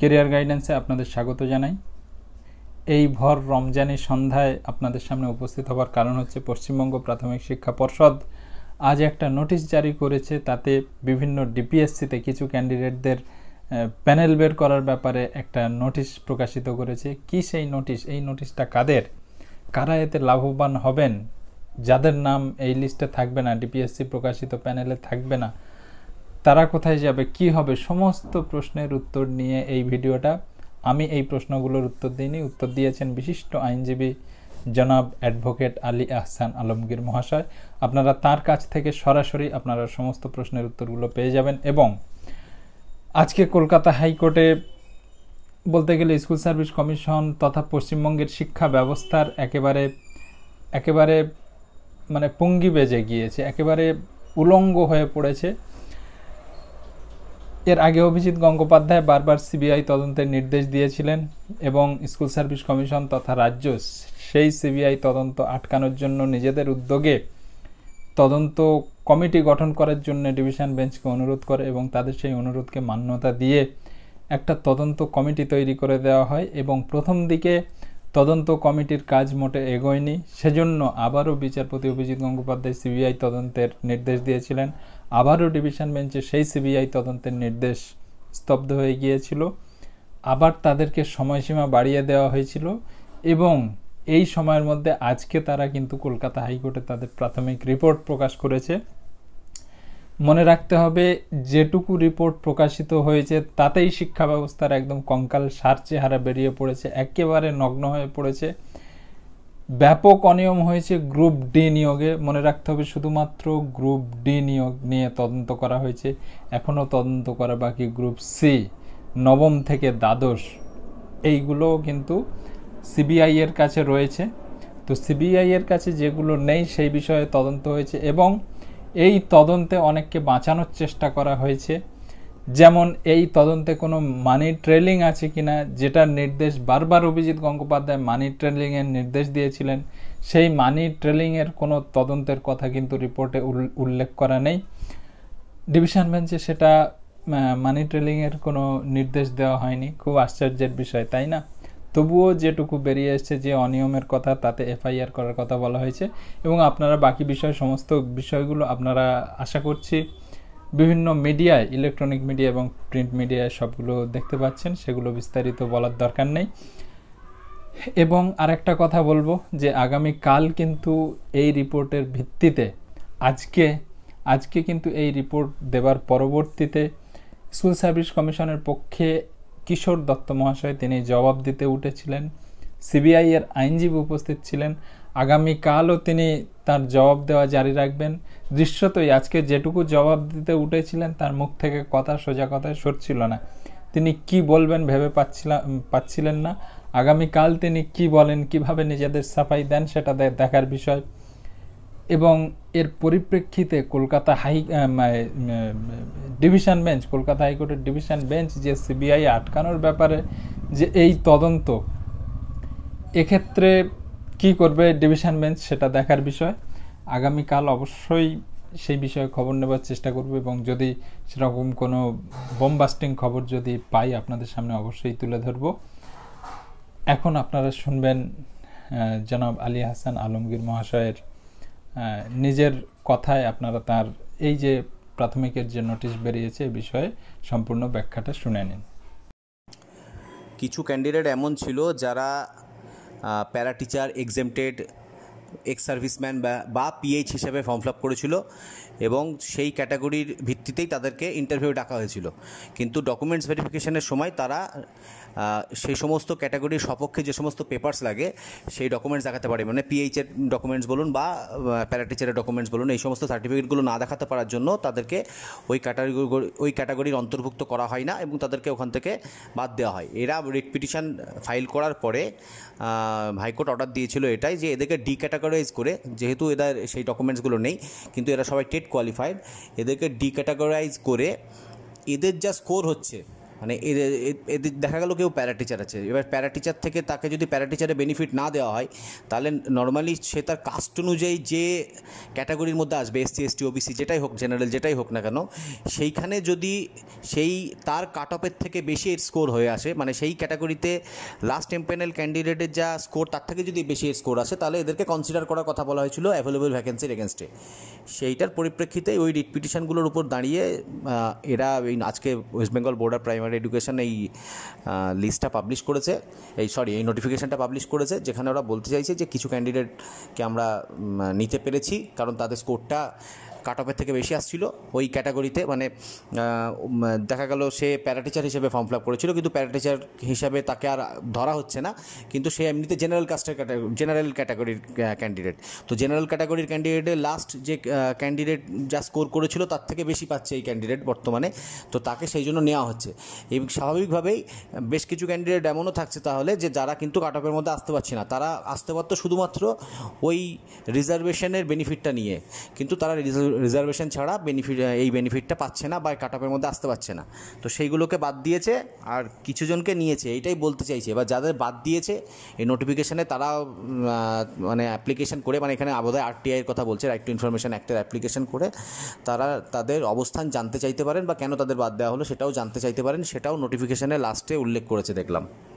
career গাইডেন্সে আপনাদের স্বাগত জানাই এই ভর রমজানের সন্ধ্যায় আপনাদের সামনে উপস্থিত হবার কারণ হচ্ছে পশ্চিমবঙ্গ প্রাথমিক শিক্ষা পর্ষদ আজ একটা নোটিশ জারি করেছে তাতে বিভিন্ন ডিপিএসসিতে কিছু ক্যান্ডিডেটদের প্যানেল বের করার ব্যাপারে একটা নোটিশ প্রকাশিত করেছে কি সেই নোটিশ এই নোটিশটা কাদের কারা এতে লাভবান হবেন যাদের নাম এই লিস্টে থাকবে না ডিপিএসসি প্রকাশিত প্যানেলে থাকবে না তারা কোথায় যাবে কি হবে সমস্ত প্রশ্নের উত্তর নিয়ে এই ভিডিওটা আমি এই প্রশ্নগুলোর উত্তর দিইনি উত্তর দিয়েছেন বিশিষ্ট আইনজীবী জনাব অ্যাডভোকেট আলী আহসান আলমগীর মহাশয় আপনারা তার কাছ থেকে সরাসরি আপনারা সমস্ত প্রশ্নের উত্তরগুলো পেয়ে যাবেন এবং আজকে কলকাতা হাইকোর্টে বলতে গেলে স্কুল সার্ভিস কমিশন তথা পশ্চিমবঙ্গের শিক্ষা ব্যবস্থার একেবারে একেবারে মানে পুঙ্গি বেজে গিয়েছে একেবারে উলঙ্গ হয়ে পড়েছে এর আগে অভিজিৎ গঙ্গোপাধ্যায় বারবার সিবিআই তদন্তের নির্দেশ দিয়েছিলেন এবং স্কুল সার্ভিস কমিশন তথা রাজ্য সেই সিবিআই তদন্ত আটকানোর জন্য নিজেদের উদ্যোগে তদন্ত কমিটি গঠন করার জন্য ডিভিশন বেঞ্চকে অনুরোধ করে এবং তাদের সেই অনুরোধকে মান্যতা দিয়ে একটা তদন্ত কমিটি তৈরি করে দেওয়া হয় এবং প্রথম দিকে তদন্ত কমিটির কাজ মোটে এগোয়নি সেজন্য আবারও বিচারপতি অভিজিৎ গঙ্গোপাধ্যায় সিবিআই তদন্তের নির্দেশ দিয়েছিলেন আবারও ডিভিশন বেঞ্চে সেই সিবিআই তদন্তের নির্দেশ স্তব্ধ হয়ে গিয়েছিল আবার তাদেরকে সময়সীমা বাড়িয়ে দেওয়া হয়েছিল এবং এই সময়ের মধ্যে আজকে তারা কিন্তু কলকাতা হাইকোর্টে তাদের প্রাথমিক রিপোর্ট প্রকাশ করেছে মনে রাখতে হবে যেটুকু রিপোর্ট প্রকাশিত হয়েছে তাতেই শিক্ষা ব্যবস্থার একদম কঙ্কাল সার চেহারা বেরিয়ে পড়েছে একেবারে নগ্ন হয়ে পড়েছে ব্যাপক অনিয়ম হয়েছে গ্রুপ ডি নিয়োগে মনে রাখতে হবে শুধুমাত্র গ্রুপ ডি নিয়োগ নিয়ে তদন্ত করা হয়েছে এখনও তদন্ত করা বাকি গ্রুপ সি নবম থেকে দ্বাদশ এইগুলো কিন্তু সিবিআই এর কাছে রয়েছে তো সিবিআই এর কাছে যেগুলো নেই সেই বিষয়ে তদন্ত হয়েছে এবং এই তদন্তে অনেককে বাঁচানোর চেষ্টা করা হয়েছে যেমন এই তদন্তে কোনো মানি ট্রেলিং আছে কি না যেটার নির্দেশ বারবার অভিজিৎ গঙ্গোপাধ্যায় মানি ট্রেলিংয়ের নির্দেশ দিয়েছিলেন সেই মানি ট্রেলিংয়ের কোনো তদন্তের কথা কিন্তু রিপোর্টে উল্লেখ করা নেই ডিভিশন বেঞ্চে সেটা মানি ট্রেলিংয়ের কোনো নির্দেশ দেওয়া হয়নি খুব আশ্চর্যের বিষয় তাই না তবুও যেটুকু বেরিয়ে এসছে যে অনিয়মের কথা তাতে এফআইআর করার কথা বলা হয়েছে এবং আপনারা বাকি বিষয় সমস্ত বিষয়গুলো আপনারা আশা করছি বিভিন্ন মিডিয়ায় ইলেকট্রনিক মিডিয়া এবং প্রিন্ট মিডিয়ায় সবগুলো দেখতে পাচ্ছেন সেগুলো বিস্তারিত বলার দরকার নেই এবং আরেকটা কথা বলবো যে আগামী কাল কিন্তু এই রিপোর্টের ভিত্তিতে আজকে আজকে কিন্তু এই রিপোর্ট দেবার পরবর্তীতে স্কুল সার্ভিস কমিশনের পক্ষে কিশোর দত্ত মহাশয় তিনি জবাব দিতে উঠেছিলেন সিবিআই এর আইনজীবী উপস্থিত ছিলেন আগামীকালও তিনি তার জবাব দেওয়া জারি রাখবেন দৃশ্যতই আজকে যেটুকু জবাব দিতে উঠেছিলেন তার মুখ থেকে কথা সোজা কথায় সরছিল না তিনি কি বলবেন ভেবে পাচ্ছিলাম পাচ্ছিলেন না আগামীকাল তিনি কি বলেন কিভাবে নিজেদের সাফাই দেন সেটা দেখার বিষয় এবং এর পরিপ্রেক্ষিতে Kolkata high division bench Kolkata হাইকোর্টের ডিভিশন বেঞ্চ যে সিবিআই আটকানোর ব্যাপারে যে এই তদন্ত এক্ষেত্রে কি করবে ডিভিশন বেঞ্চ সেটা দেখার বিষয় আগামীকাল অবশ্যই সেই বিষয়ে খবর নেবার চেষ্টা করব এবং যদি সেরকম কোনো বোমবাস্টিং খবর যদি পাই আপনাদের সামনে অবশ্যই তুলে ধরব এখন আপনারা শুনবেন জনাব আলী হাসান আলমগীর মহাশয়ের নিজের কথায় আপনারা তার এই যে প্রাথমিকের যে নোটিশ বেরিয়েছে এ বিষয়ে সম্পূর্ণ ব্যাখ্যাটা শুনে নিন কিছু ক্যান্ডিডেট এমন ছিল যারা para teacher exempted ex serviceman বা পিএইচ হিসেবে ফর্ম ফিল আপ করেছিল এবং সেই ক্যাটাগরির ভিত্তিতেই তাদেরকে ইন্টারভিউ ডাকা হয়েছিল কিন্তু ডকুমেন্টস ভেরিফিকেশনের সময় তারা সেই সমস্ত ক্যাটাগরির সপক্ষে যে সমস্ত পেপার্স লাগে সেই ডকুমেন্টস দেখাতে পারে মানে পিএইচের ডকুমেন্টস বলুন বা প্যারাটিচারের ডকুমেন্টস বলুন এই সমস্ত সার্টিফিকেটগুলো না দেখাতে পারার জন্য তাদেরকে ওই ক্যাটাগরি ওই ক্যাটাগরির অন্তর্ভুক্ত করা হয় না এবং তাদেরকে ওখান থেকে বাদ দেওয়া হয় এরা রিট পিটিশন ফাইল করার পরে হাইকোর্ট অর্ডার দিয়েছিল এটাই যে এদেরকে ডি ক্যাটাগরি ক্যাটাগরাইজ করে যেহেতু এদের সেই ডকুমেন্টসগুলো নেই কিন্তু এরা সবাই টেট কোয়ালিফাইড এদেরকে ডি ক্যাটাগরাইজ করে এদের যা স্কোর হচ্ছে মানে এদের দেখা গেলো কেউ প্যারা টিচার আছে এবার প্যারা টিচার থেকে তাকে যদি প্যারা টিচারে বেনিফিট না দেওয়া হয় তাহলে নর্মালি সে তার কাস্ট অনুযায়ী যে ক্যাটাগরির মধ্যে আসবে এসসি এসটি ওবিসি যেটাই হোক জেনারেল যেটাই হোক না কেন সেইখানে যদি সেই তার কাট অফের থেকে বেশি স্কোর হয়ে আসে মানে সেই ক্যাটাগরিতে লাস্ট টেম্পেনাল ক্যান্ডিডেটের যা স্কোর তার থেকে যদি বেশি স্কোর আসে তাহলে এদেরকে কনসিডার করার কথা বলা হয়েছিল অ্যাভেলেবল ভ্যাকেন্সির এগেনস্টে সেইটার পরিপ্রেক্ষিতে ওই রিট পিটিশনগুলোর উপর দাঁড়িয়ে এরা এই আজকে west Bengal board of primary education এই লিস্টটা পাবলিশ করেছে এই সরি এই নোটিফিকেশানটা পাবলিশ করেছে যেখানে ওরা বলতে চাইছে যে কিছু ক্যান্ডিডেটকে আমরা নিতে পেরেছি কারণ তাদের স্কোরটা কাট অফের থেকে বেশি আসছিল ওই ক্যাটাগরিতে মানে দেখা গেল সে প্যারাটিচার হিসেবে ফর্ম ফিল আপ করেছিল কিন্তু প্যারাটিচার হিসাবে তাকে আর ধরা হচ্ছে না কিন্তু সে এমনিতে জেনারেল কাস্টের জেনারেল ক্যাটাগরির ক্যান্ডিডেট তো জেনারেল ক্যাটাগরির ক্যান্ডিডেটে লাস্ট যে ক্যান্ডিডেট যা স্কোর করেছিল তার থেকে বেশি পাচ্ছে এই ক্যান্ডিডেট বর্তমানে তো তাকে সেই জন্য নেওয়া হচ্ছে এই স্বাভাবিকভাবেই বেশ কিছু ক্যান্ডিডেট এমনও থাকছে তাহলে যে যারা কিন্তু কাট অফের মধ্যে আসতে পারছে না তারা আসতে পারতো শুধুমাত্র ওই রিজার্ভেশনের বেনিফিটটা নিয়ে কিন্তু তারা রিজার্ভেশন ছাড়া বেনিফিট এই বেনিফিটটা পাচ্ছে না বা কাট অফের মধ্যে আসতে পারছে না তো সেইগুলোকে বাদ দিয়েছে আর কিছুজনকে নিয়েছে এটাই বলতে চাইছে এবার যাদের বাদ দিয়েছে এই নোটিফিকেশানে তারা মানে অ্যাপ্লিকেশন করে মানে এখানে বোধহয় আরটিআইয়ের কথা বলছে রাইট টু ইনফরমেশান অ্যাক্টের অ্যাপ্লিকেশন করে তারা তাদের অবস্থান জানতে চাইতে পারেন বা কেন তাদের বাদ দেওয়া হলো সেটাও জানতে চাইতে পারেন সেটাও নোটিফিকেশানে লাস্টে উল্লেখ করেছে দেখলাম